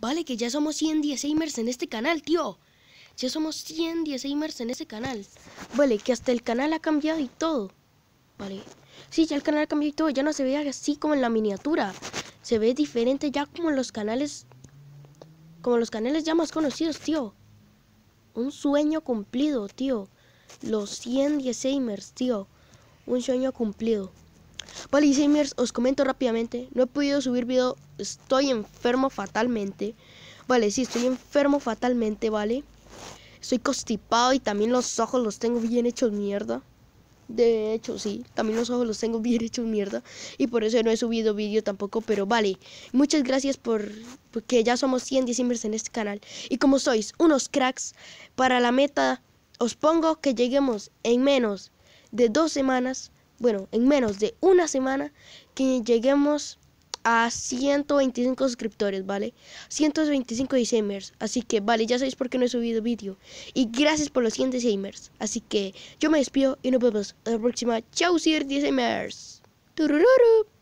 Vale, que ya somos 116 en este canal, tío. Ya somos 116 en este canal. Vale, que hasta el canal ha cambiado y todo. Vale. Sí, ya el canal ha cambiado y todo. Ya no se ve así como en la miniatura. Se ve diferente ya como en los canales... Como los canales ya más conocidos, tío. Un sueño cumplido, tío. Los 100 gamers, tío. Un sueño cumplido. Vale, os comento rápidamente. No he podido subir video. Estoy enfermo fatalmente. Vale, sí, estoy enfermo fatalmente, ¿vale? Estoy constipado y también los ojos los tengo bien hechos mierda. De hecho, sí, también los ojos los tengo bien hechos mierda. Y por eso no he subido vídeo tampoco. Pero vale, muchas gracias por. Porque ya somos 100 gamers en este canal. Y como sois unos cracks, para la meta, os pongo que lleguemos en menos de dos semanas bueno, en menos de una semana que lleguemos a 125 suscriptores, ¿vale? 125 gamers. Así que, vale, ya sabéis por qué no he subido vídeo. Y gracias por los 100 gamers. Así que yo me despido y nos vemos en la próxima. Chao, Sir gamers. Turururu.